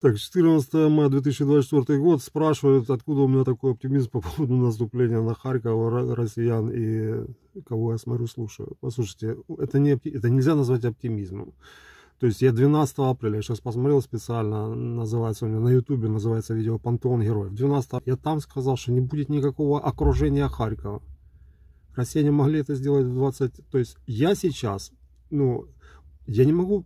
Так, 14 мая 2024 год. Спрашивают, откуда у меня такой оптимизм по поводу наступления на Харьков, россиян и кого я смотрю, слушаю. Послушайте, это, не, это нельзя назвать оптимизмом. То есть я 12 апреля, я сейчас посмотрел специально, называется у меня на ютубе, называется видео «Пантеон героев». 12 я там сказал, что не будет никакого окружения Харькова. Россияне могли это сделать в 20... То есть я сейчас, ну, я не могу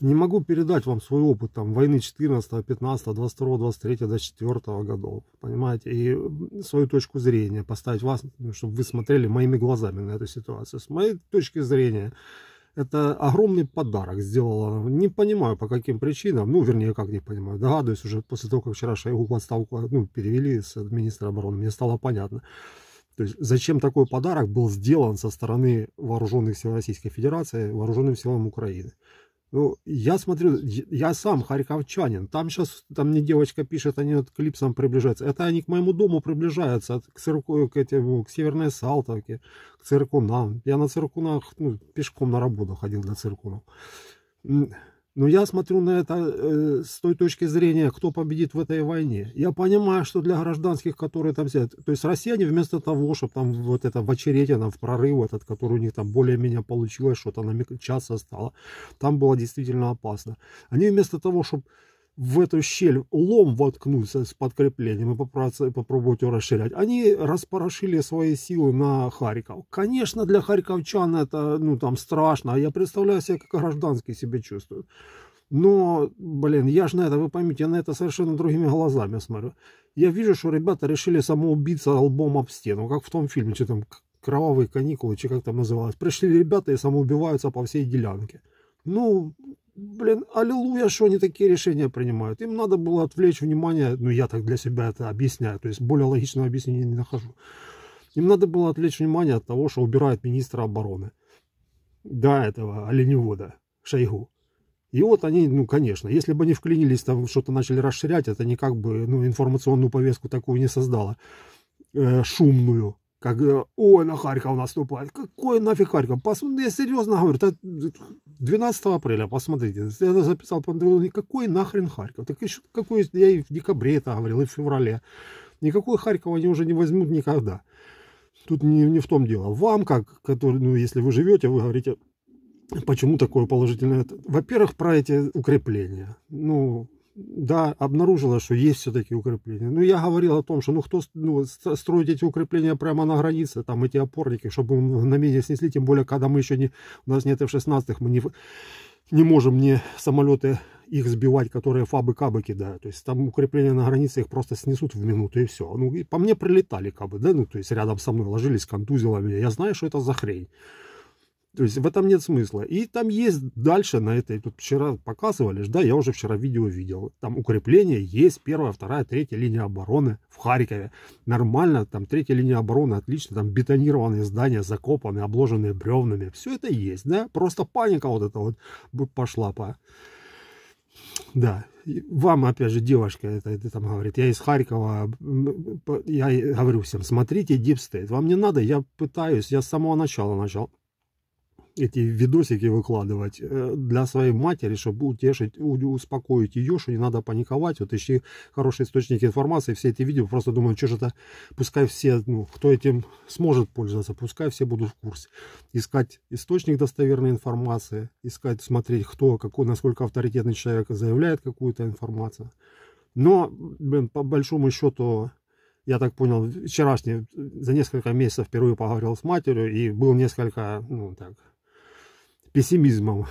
не могу передать вам свой опыт там, войны 14, 15, 22, 23, 24 годов, понимаете, и свою точку зрения поставить вас, ну, чтобы вы смотрели моими глазами на эту ситуацию. С моей точки зрения, это огромный подарок сделала. Не понимаю, по каким причинам. Ну, вернее, как не понимаю. Догадываюсь уже после того, как вчера Шойгу в отставку э, ну, перевели с э, министра обороны. Мне стало понятно. То есть зачем такой подарок был сделан со стороны вооруженных сил Российской Федерации, вооруженным силам Украины. Ну, я смотрю, я сам харьковчанин. Там сейчас, там мне девочка пишет, они вот к Липсам приближаются. Это они к моему дому приближаются, к, цирку, к, этим, к Северной Салтовке, к циркунам. Я на циркунах, ну, пешком на работу ходил до циркунов. Но я смотрю на это э, с той точки зрения, кто победит в этой войне. Я понимаю, что для гражданских, которые там сидят, то есть россияне вместо того, чтобы там вот это в очереди, там, в прорыв этот, который у них там более-менее получилось, что-то на час стало, там было действительно опасно. Они вместо того, чтобы в эту щель лом воткнуться с подкреплением и попробовать, попробовать расширять. Они распорошили свои силы на Харьков. Конечно, для харьковчан это, ну, там, страшно. А я представляю себе, как гражданские себя чувствуют. Но, блин, я же на это, вы поймите, я на это совершенно другими глазами смотрю. Я вижу, что ребята решили самоубиться лбом об стену, как в том фильме, что там «Кровавые каникулы», че как там называлось. Пришли ребята и самоубиваются по всей делянке. Ну, блин, аллилуйя, что они такие решения принимают. Им надо было отвлечь внимание, ну я так для себя это объясняю, то есть более логичного объяснения не нахожу. Им надо было отвлечь внимание от того, что убирают министра обороны. До этого оленевода Шойгу. И вот они, ну, конечно, если бы они вклинились, там что-то начали расширять, это никак бы ну, информационную повестку такую не создало, э, шумную. Как ой, на Харьков наступает. Какой нафиг Харьков? Посмотрите, ну, я серьезно говорю, 12 апреля, посмотрите, я записал, «Ну, какой нахрен Харьков? Так еще какой, я и в декабре это говорил, и в феврале. Никакой Харьков они уже не возьмут никогда. Тут не, не в том дело. Вам, как, который, ну, если вы живете, вы говорите, почему такое положительное... Во-первых, про эти укрепления. Ну, да, обнаружила, что есть все-таки укрепления. Ну, я говорил о том, что ну кто ну, строить эти укрепления прямо на границе, там эти опорники, чтобы мгновение снесли, тем более, когда мы еще не, у нас нет F-16, мы не, не можем не самолеты их сбивать, которые фабы-кабы кидают. То есть там укрепления на границе их просто снесут в минуту и все. Ну, и по мне прилетали кабы, да, ну, то есть рядом со мной ложились контузилами. Я знаю, что это за хрень. То есть в этом нет смысла. И там есть дальше на этой, тут вчера показывали, да, я уже вчера видео видел. Там укрепление есть, первая, вторая, третья линия обороны в Харькове. Нормально, там третья линия обороны отлично, там бетонированные здания закопаны, обложенные бревнами. Все это есть, да, просто паника вот эта вот пошла по... Да, вам, опять же, девушка это, это там говорит, я из Харькова, я говорю всем, смотрите Deep State, вам не надо, я пытаюсь, я с самого начала начал эти видосики выкладывать э, для своей матери, чтобы утешить, успокоить ее, что не надо паниковать. Вот ищи хорошие источники информации, все эти видео, просто думаю, что же это, пускай все, ну, кто этим сможет пользоваться, пускай все будут в курсе. Искать источник достоверной информации, искать, смотреть, кто, какой, насколько авторитетный человек заявляет какую-то информацию. Но, блин, по большому счету, я так понял, вчерашний, за несколько месяцев впервые поговорил с матерью, и был несколько, ну, так, пессимизмом.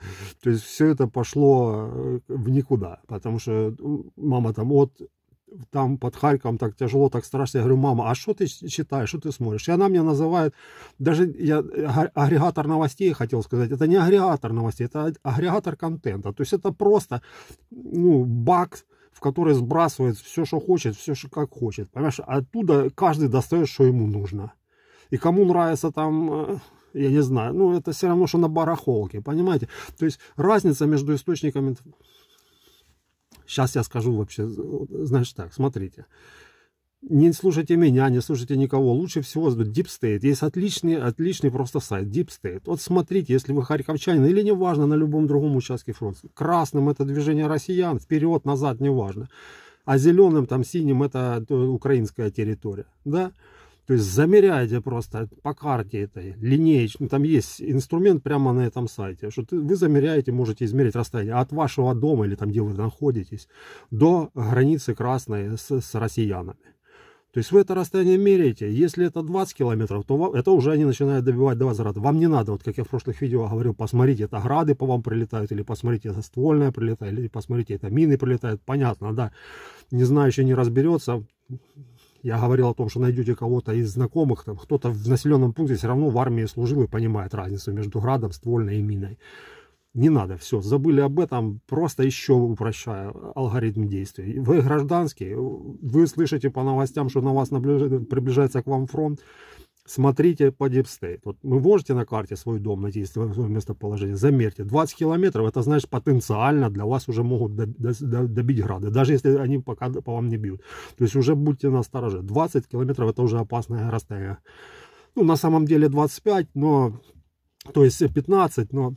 То есть все это пошло э, в никуда, потому что мама там от там под Харьком так тяжело, так страшно. Я говорю, мама, а что ты читаешь, что ты смотришь? И она меня называет, даже я а, агрегатор новостей хотел сказать, это не агрегатор новостей, это а-, агрегатор контента. То есть это просто ну, бак, в который сбрасывает все, что хочет, все, что как хочет. Понимаешь, оттуда каждый достает, что ему нужно. И кому нравится там э, я не знаю, ну это все равно, что на барахолке, понимаете? То есть разница между источниками... Сейчас я скажу вообще, значит так, смотрите. Не слушайте меня, не слушайте никого. Лучше всего Deep State. Есть отличный, отличный просто сайт Deep State. Вот смотрите, если вы харьковчанин или неважно на любом другом участке фронта. Красным это движение россиян, вперед, назад, неважно. А зеленым, там синим это э, украинская территория. Да? То есть замеряйте просто по карте этой линеечной, ну, там есть инструмент прямо на этом сайте, что вы замеряете, можете измерить расстояние от вашего дома или там, где вы находитесь, до границы красной с, с россиянами. То есть вы это расстояние меряете. Если это 20 километров, то вам, это уже они начинают добивать до вас град. Вам не надо, вот как я в прошлых видео говорил, посмотрите, это грады по вам прилетают, или посмотрите, это ствольное прилетает, или посмотрите, это мины прилетают. Понятно, да. Не знаю, еще не разберется я говорил о том, что найдете кого-то из знакомых, там кто-то в населенном пункте все равно в армии служил и понимает разницу между градом, ствольной и миной. Не надо, все, забыли об этом, просто еще упрощаю алгоритм действий. Вы гражданский, вы слышите по новостям, что на вас приближается к вам фронт, смотрите по дипстейт. Вот вы можете на карте свой дом найти, если вы свое местоположение, замерьте. 20 километров, это значит потенциально для вас уже могут добить грады, даже если они пока по вам не бьют. То есть уже будьте настороже. стороже. 20 километров это уже опасное расстояние. Ну, на самом деле 25, но... То есть 15, но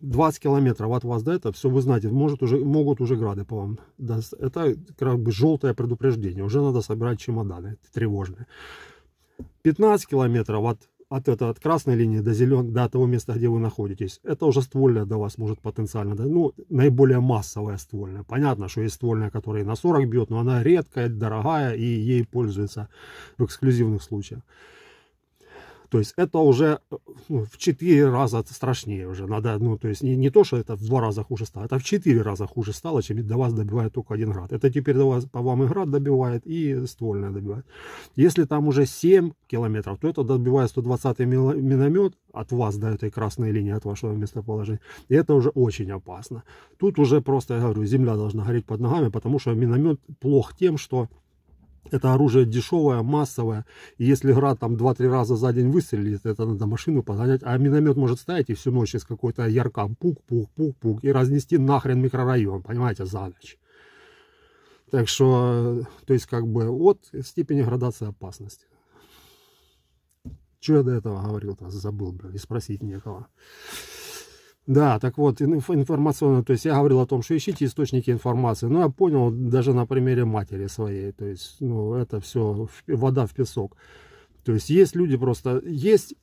20 километров от вас до этого, все вы знаете, может уже, могут уже грады по вам. Это как бы желтое предупреждение, уже надо собирать чемоданы тревожные. 15 километров от, от, это, от красной линии до, зелен, до того места, где вы находитесь, это уже ствольная до вас может потенциально, ну, наиболее массовая ствольная. Понятно, что есть ствольная, которая на 40 бьет, но она редкая, дорогая, и ей пользуется в эксклюзивных случаях. То есть это уже э, ну, в 4 раза страшнее уже. Надо, ну, то есть не, не то, что это в 2 раза хуже стало, это в 4 раза хуже стало, чем до вас добивает только один град. Это теперь до вас, по вам и град добивает, и ствольная добивает. Если там уже 7 километров, то это добивает 120 миномет от вас до этой красной линии, от вашего местоположения. И это уже очень опасно. Тут уже просто, я говорю, земля должна гореть под ногами, потому что миномет плох тем, что это оружие дешевое, массовое. И если град там 2-3 раза за день выстрелит, это надо машину подгонять. А миномет может стоять и всю ночь из какой-то ярка пук-пук-пук-пук и разнести нахрен микрорайон, понимаете, за ночь. Так что, то есть как бы вот степени градации опасности. Чего я до этого говорил-то, забыл, блин, и спросить некого. Да, так вот, информационно, то есть я говорил о том, что ищите источники информации, но я понял даже на примере матери своей, то есть, ну, это все вода в песок. То есть есть люди просто, есть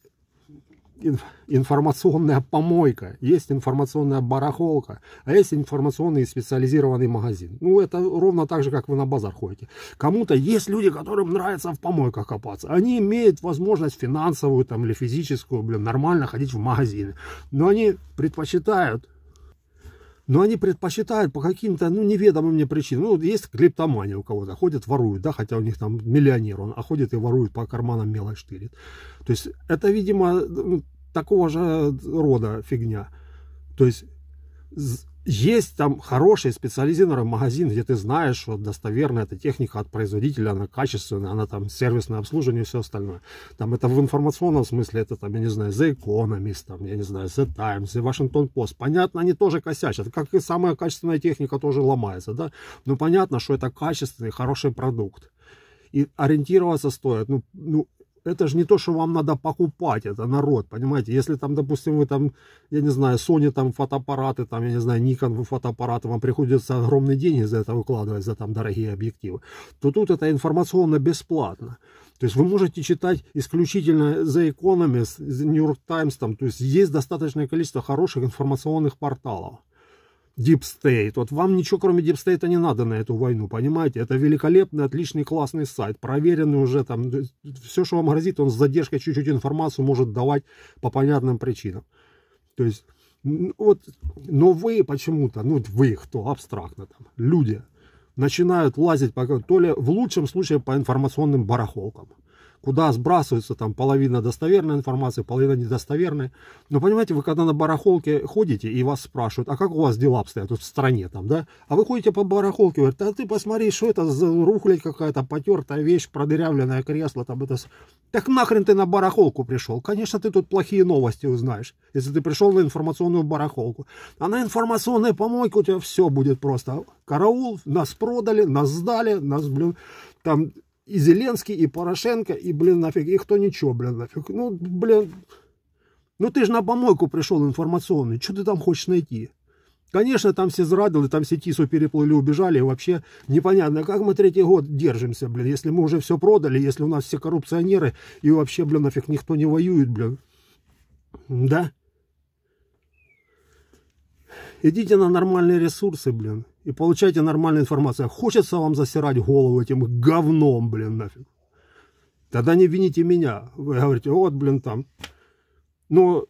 информационная помойка, есть информационная барахолка, а есть информационный специализированный магазин. Ну, это ровно так же, как вы на базар ходите. Кому-то есть люди, которым нравится в помойках копаться. Они имеют возможность финансовую там, или физическую, блин, нормально ходить в магазины. Но они предпочитают но они предпочитают по каким-то, ну, неведомым мне причинам. Ну, есть клиптомания у кого-то, ходят, воруют, да, хотя у них там миллионер он, а ходит и ворует по карманам мелочь тырит. То есть это, видимо, ну, такого же рода фигня. То есть есть там хороший специализированный магазин, где ты знаешь, что достоверно эта техника от производителя, она качественная, она там сервисное обслуживание и все остальное. Там это в информационном смысле, это там, я не знаю, The Economist, там, я не знаю, The Times, The Washington Post. Понятно, они тоже косячат, как и самая качественная техника тоже ломается, да. Но ну, понятно, что это качественный, хороший продукт. И ориентироваться стоит, ну, ну это же не то, что вам надо покупать, это народ, понимаете, если там, допустим, вы там, я не знаю, Sony там фотоаппараты, там, я не знаю, Nikon фотоаппараты, вам приходится огромные деньги за это выкладывать, за там дорогие объективы, то тут это информационно бесплатно. То есть вы можете читать исключительно The Economist, The New York Times, там, то есть есть достаточное количество хороших информационных порталов. Deep State. Вот вам ничего кроме Deep State не надо на эту войну, понимаете? Это великолепный, отличный, классный сайт, проверенный уже там. Все, что вам грозит, он с задержкой чуть-чуть информацию может давать по понятным причинам. То есть, вот, но вы почему-то, ну вы кто, абстрактно там, люди, начинают лазить, пока, то ли в лучшем случае по информационным барахолкам, куда сбрасывается там половина достоверной информации, половина недостоверной. Но понимаете, вы когда на барахолке ходите и вас спрашивают, а как у вас дела обстоят вот в стране там, да? А вы ходите по барахолке, говорят, а ты посмотри, что это за рухлядь какая-то, потертая вещь, продырявленное кресло, там это... Так нахрен ты на барахолку пришел? Конечно, ты тут плохие новости узнаешь, если ты пришел на информационную барахолку. А на информационной помойке у тебя все будет просто. Караул, нас продали, нас сдали, нас, блин, там и Зеленский, и Порошенко, и, блин, нафиг, и кто ничего, блин, нафиг. Ну, блин, ну ты же на помойку пришел информационный, что ты там хочешь найти? Конечно, там все зрадили, там все тису переплыли, убежали, и вообще непонятно, как мы третий год держимся, блин, если мы уже все продали, если у нас все коррупционеры, и вообще, блин, нафиг никто не воюет, блин. Да? Идите на нормальные ресурсы, блин и получайте нормальную информацию. А хочется вам засирать голову этим говном, блин, нафиг. Тогда не вините меня. Вы говорите, вот, блин, там. Ну,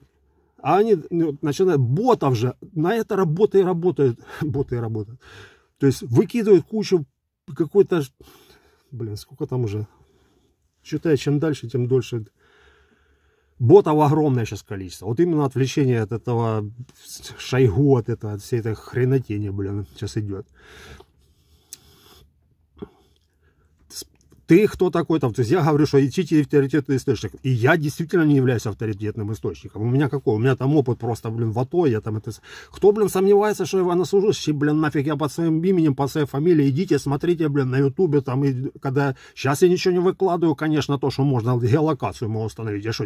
а они начинают, ботов же, на это работа и работают боты и работают. То есть выкидывают кучу какой-то, блин, сколько там уже. Считай, чем дальше, тем дольше ботов огромное сейчас количество. Вот именно отвлечение от этого шайгу, от этого, от всей этой хренотени, блин, сейчас идет. ты кто такой там, то есть я говорю, что ищите авторитетный источник, и я действительно не являюсь авторитетным источником, у меня какой, у меня там опыт просто, блин, в АТО, я там это, кто, блин, сомневается, что я военнослужащий, блин, нафиг я под своим именем, под своей фамилией, идите, смотрите, блин, на ютубе, там, и когда, сейчас я ничего не выкладываю, конечно, то, что можно геолокацию мы установить, я что,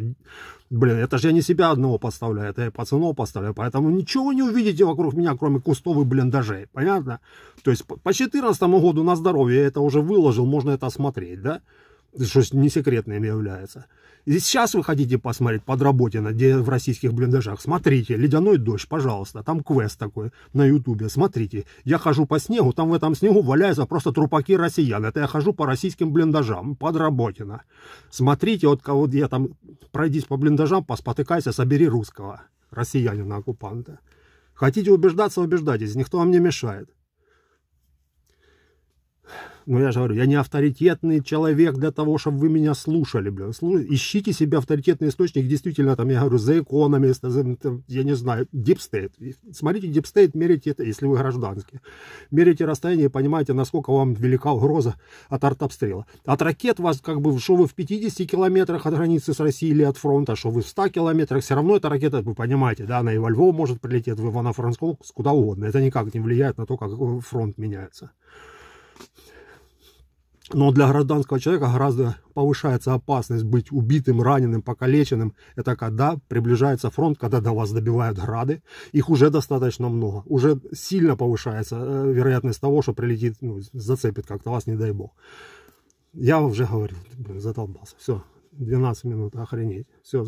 блин, это же я не себя одного поставляю это я пацанов поставляю, поэтому ничего не увидите вокруг меня, кроме кустов и блиндажей, понятно? То есть по 14 году на здоровье я это уже выложил, можно это смотреть посмотреть, да? Что не секретным является. И сейчас вы хотите посмотреть подработина, где в российских блиндажах. Смотрите, «Ледяной дождь», пожалуйста. Там квест такой на ютубе. Смотрите, я хожу по снегу, там в этом снегу валяются просто трупаки россиян. Это я хожу по российским блиндажам, подработина. Смотрите, вот кого я там, пройдись по блиндажам, поспотыкайся, собери русского россиянина-оккупанта. Хотите убеждаться, убеждайтесь, никто вам не мешает. Ну, я же говорю, я не авторитетный человек для того, чтобы вы меня слушали, блин. Ищите себе авторитетный источник, действительно, там, я говорю, за экономи, я не знаю, Deep State. Смотрите, Deep State, мерите это, если вы гражданские. Мерите расстояние и понимаете, насколько вам велика угроза от артобстрела. От ракет вас, как бы, что вы в 50 километрах от границы с Россией или от фронта, что вы в 100 километрах, все равно эта ракета, вы понимаете, да, она и во Львов может прилететь, в Ивано-Франковск, куда угодно. Это никак не влияет на то, как фронт меняется. Но для гражданского человека гораздо повышается опасность быть убитым, раненым, покалеченным. Это когда приближается фронт, когда до вас добивают грады. Их уже достаточно много. Уже сильно повышается э, вероятность того, что прилетит, ну, зацепит как-то вас, не дай бог. Я уже говорил, блин, затолбался. Все, 12 минут, охренеть. Все,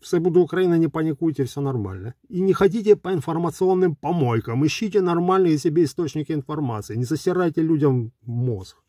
все буду Украина, не паникуйте, все нормально. И не ходите по информационным помойкам, ищите нормальные себе источники информации, не засирайте людям мозг.